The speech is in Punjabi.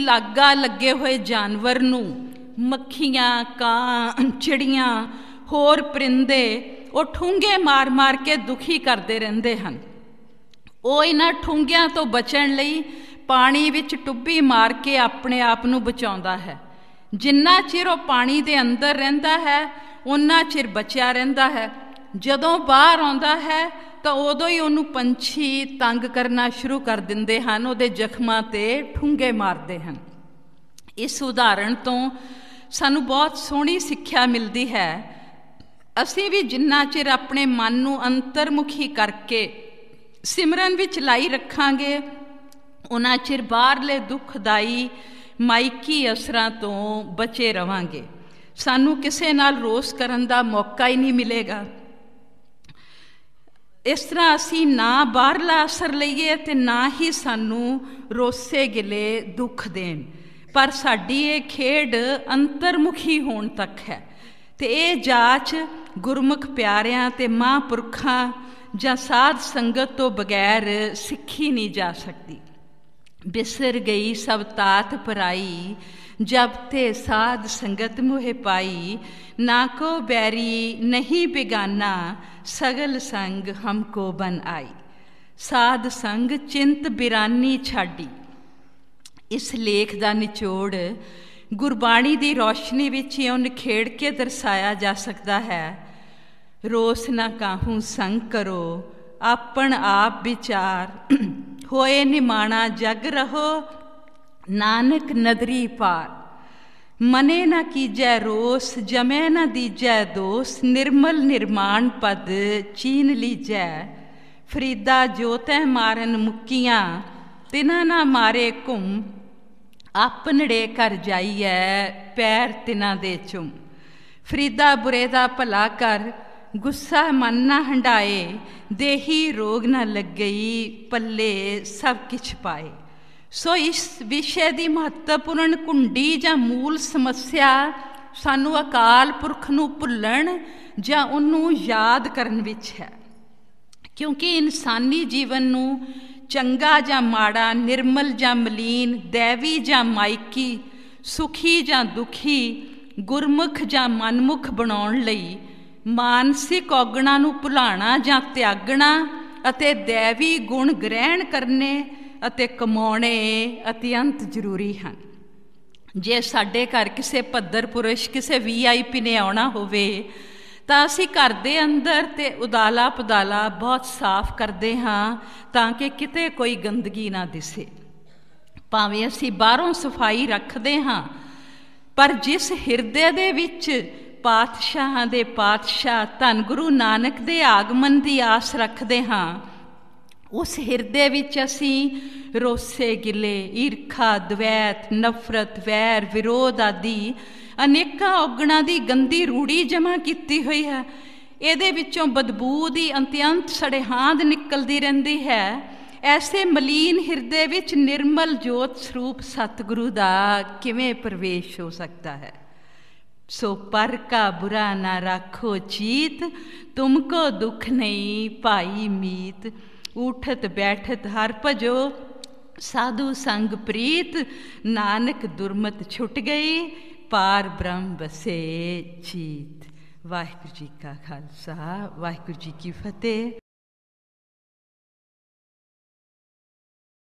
ਲਾਗਾ ਲੱਗੇ ਹੋਏ ਜਾਨਵਰ ਨੂੰ ਮੱਖੀਆਂ ਕਾਂ ਚਿੜੀਆਂ ਹੋਰ ਪਰਿੰਦੇ ਉਹ ਠੁੰਗੇ ਮਾਰ-ਮਾਰ ਕੇ ਦੁਖੀ ਕਰਦੇ ਰਹਿੰਦੇ ਹਨ ਉਹ ਇਹਨਾਂ ਠੁੰਗਿਆਂ ਤੋਂ ਬਚਣ ਲਈ ਪਾਣੀ ਵਿੱਚ ਟੁੱਬੀ ਮਾਰ ਕੇ ਆਪਣੇ ਆਪ ਨੂੰ ਬਚਾਉਂਦਾ ਹੈ ਜਿੰਨਾ ਚਿਰ ਉਹ ਪਾਣੀ ਦੇ ਅੰਦਰ ਰਹਿੰਦਾ ਹੈ ਉਹਨਾਂ ਚਿਰ ਬਚਿਆ ਰਹਿੰਦਾ ਹੈ ਜਦੋਂ ਬਾਹਰ ਆਉਂਦਾ ਹੈ ਤਾਂ ਉਦੋਂ ਹੀ ਉਹਨੂੰ ਪੰਛੀ ਤੰਗ ਕਰਨਾ ਸ਼ੁਰੂ ਕਰ ਦਿੰਦੇ ਹਨ ਉਹਦੇ ਜ਼ਖਮਾਂ ਤੇ ਠੁੰਗੇ ਮਾਰਦੇ ਹਨ ਇਸ ਉਦਾਹਰਣ ਤੋਂ ਸਾਨੂੰ ਬਹੁਤ ਸੋਹਣੀ ਸਿੱਖਿਆ ਮਿਲਦੀ ਹੈ ਅਸੀਂ ਵੀ ਜਿੰਨਾ ਚਿਰ ਆਪਣੇ ਮਨ ਨੂੰ ਅੰਤਰਮੁਖੀ ਕਰਕੇ ਸਿਮਰਨ ਵਿੱਚ ਲਾਈ ਰੱਖਾਂਗੇ ਉਹਨਾਂ ਚਿਰ ਬਾਹਰਲੇ ਦੁੱਖਦਾਈ ਮਾਇਕੀ ਅਸਰਾਂ ਤੋਂ ਬਚੇ ਰਵਾਂਗੇ ਸਾਨੂੰ ਕਿਸੇ ਨਾਲ ਰੋਸ ਕਰਨ ਦਾ ਮੌਕਾ ਹੀ ਨਹੀਂ ਮਿਲੇਗਾ ਇਸ ਤਰ੍ਹਾਂ ਅਸੀਂ ਨਾ ਬਾਹਰਲਾ ਅਸਰ ਲਈਏ ਤੇ ਨਾ ਹੀ ਸਾਨੂੰ ਰੋਸੇ ਗਿਲੇ ਦੁੱਖ ਦੇਣ ਪਰ ਸਾਡੀ ਇਹ ਖੇਡ ਅੰਤਰਮੁਖੀ ਹੋਣ ਤੱਕ ਹੈ ਤੇ ਇਹ ਜਾਚ ਗੁਰਮੁਖ ਪਿਆਰਿਆਂ ਤੇ ਮਹਾਂਪੁਰਖਾਂ ਜਾਂ ਸਾਧ ਸੰਗਤ ਤੋਂ ਬਗੈਰ ਸਿੱਖੀ ਨਹੀਂ ਜਾ ਸਕਦੀ ਬਿਸਰ ਗਈ ਸਭ ਤਾਤ ਪਰਾਈ ਤੇ ਸਾਧ ਸੰਗਤ ਮੋਹਿ ਪਾਈ ਨਾ ਕੋ ਬੈਰੀ ਨਹੀਂ ਬਿਗਾਨਾ ਸਗਲ ਸੰਗ ਹਮ ਕੋ ਬਨ ਆਈ ਸਾਧ ਸੰਗ ਚਿੰਤ ਬਿਰਾਨੀ ਛਾਡੀ ਇਸ ਲੇਖ ਦਾ ਨਿਚੋੜ ਗੁਰਬਾਣੀ ਦੀ ਰੋਸ਼ਨੀ ਵਿੱਚ ਇਉਂ ਖੇੜ ਕੇ ਦਰਸਾਇਆ ਜਾ ਸਕਦਾ ਹੈ ਰੋਸ ਨਾ ਕਾਹੂ ਸੰਗ ਕਰੋ ਆਪਣ ਆਪ ਵਿਚਾਰ ਹੋਏ ਨਿਮਾਣਾ ਜਗ ਰਹੋ ਨਾਨਕ ਨਦਰੀ ਪਾਰ ਮਨੇ ਨਾ ਕੀਜੈ ਰੋਸ ਜਮੈ ਨਾ ਦੀਜੈ ਦੋਸ ਨਿਰਮਲ ਨਿਰਮਾਨ ਪਦ ਚੀਨ ਲੀਜੈ ਫਰੀਦਾ ਜੋਤੈ ਮਾਰਨ ਮੁਕੀਆਂ ਤਿਨਾ ਨਾ ਮਾਰੇ ਘੁੰਮ ਆਪਨੜੇ ਕਰ ਜਾਈਐ ਪੈਰ ਤਿਨਾ ਦੇ ਚੁੰ ਫਰੀਦਾ ਬੁਰੇ ਦਾ ਭਲਾ ਕਰ ਗੁੱਸਾ ਮਨ ਨਾ ਹੰਡਾਏ ਦੇਹੀ ਰੋਗ ਨਾ ਲੱਗਈ ਪੱਲੇ ਸਭ ਕਿਛ ਪਾਏ ਸੋ ਇਸ ਵਿਸ਼ੇ ਦੀ ਮਹੱਤਵਪੂਰਨ ਕੁੰਡੀ ਜਾਂ ਮੂਲ ਸਮੱਸਿਆ ਸਾਨੂੰ ਅਕਾਲ ਪੁਰਖ ਨੂੰ ਭੁੱਲਣ ਜਾਂ ਉਹਨੂੰ ਯਾਦ ਕਰਨ ਵਿੱਚ ਹੈ ਕਿਉਂਕਿ ਇਨਸਾਨੀ ਜੀਵਨ ਨੂੰ ਚੰਗਾ ਜਾਂ ਮਾੜਾ ਨਿਰਮਲ ਜਾਂ ਮਲੀਨ ਦੇਵੀ ਜਾਂ ਮਾਇਕੀ ਸੁਖੀ ਜਾਂ ਦੁਖੀ ਗੁਰਮੁਖ ਜਾਂ ਮਨਮੁਖ ਬਣਾਉਣ ਲਈ ਮਾਨਸਿਕ ਔਗਣਾ ਨੂੰ ਭੁਲਾਣਾ ਜਾਂ ਤਿਆਗਣਾ ਅਤੇ ਦੇਵੀ ਗੁਣ ਗ੍ਰਹਿਣ ਕਰਨੇ ਅਤੇ ਕਮਾਉਣੇ ਅਤਿਅੰਤ ਜ਼ਰੂਰੀ ਹਨ ਜੇ ਸਾਡੇ ਘਰ ਕਿਸੇ ਪੱਧਰ ਪੁਰਸ਼ ਕਿਸੇ ਵੀਆਈਪੀ ਨੇ ਆਉਣਾ ਹੋਵੇ ਤਾਂ ਅਸੀਂ ਘਰ ਦੇ ਅੰਦਰ ਤੇ ਉਦਾਲਾ ਪਦਾਲਾ ਬਹੁਤ ਸਾਫ਼ ਕਰਦੇ ਹਾਂ ਤਾਂ ਕਿ ਕਿਤੇ ਕੋਈ ਗੰਦਗੀ ਨਾ ਦਿਸੇ ਭਾਵੇਂ ਅਸੀਂ ਬਾਹਰੋਂ ਸਫਾਈ ਰੱਖਦੇ ਹਾਂ ਪਰ ਜਿਸ ਹਿਰਦੇ ਦੇ ਵਿੱਚ ਪਾਤਸ਼ਾਹਾਂ ਦੇ ਪਾਤਸ਼ਾਹ ਧੰਗੁਰੂ ਨਾਨਕ ਦੇ ਆਗਮਨ ਦੀ ਆਸ ਰੱਖਦੇ ਹਾਂ ਉਸ ਹਿਰਦੇ ਵਿੱਚ ਅਸੀਂ ਰੋਸੇ ਗਿਲੇ ਈਰਖਾ ਦ્વੈਤ ਨਫ਼ਰਤ ਵੈਰ ਵਿਰੋਧ ਆਦਿ ਅਨੇਕਾਂ ਔਗਣਾਂ ਦੀ ਗੰਦੀ ਰੂੜੀ ਜਮ੍ਹਾਂ ਕੀਤੀ ਹੋਈ ਹੈ ਇਹਦੇ ਵਿੱਚੋਂ ਬਦਬੂ ਦੀ ਅੰਤਿਅੰਤ ਸੜੇਹਾਂਦ ਨਿਕਲਦੀ ਰਹਿੰਦੀ ਹੈ ਐਸੇ ਮਲੀਨ ਹਿਰਦੇ ਵਿੱਚ ਨਿਰਮਲ ਜੋਤ ਸਰੂਪ ਸਤਿਗੁਰੂ ਦਾ ਕਿਵੇਂ ਪ੍ਰਵੇਸ਼ ਹੋ ਸਕਦਾ ਹੈ ਸੋ ਪਰ ਕਾ ਬੁਰਾ ਨਾ ਰੱਖੋ ਚੀਤ ਤੁਮਕੋ ਦੁਖ ਨਹੀਂ ਭਾਈ ਮੀਤ ਉਠਤ ਬੈਠਤ ਹਰ ਭਜੋ ਸਾਧੂ ਸੰਗ ਪ੍ਰੀਤ ਨਾਨਕ ਦੁਰਮਤ ਛੁੱਟ ਗਈ ਪਾਰ ਬ੍ਰਹਮ ਬਸੇ ਚੀਤ ਵਾਹਿਗੁਰੂ ਜੀ ਕਾ ਖਾਲਸਾ ਵਾਹਿਗੁਰੂ ਜੀ ਕੀ ਫਤਿਹ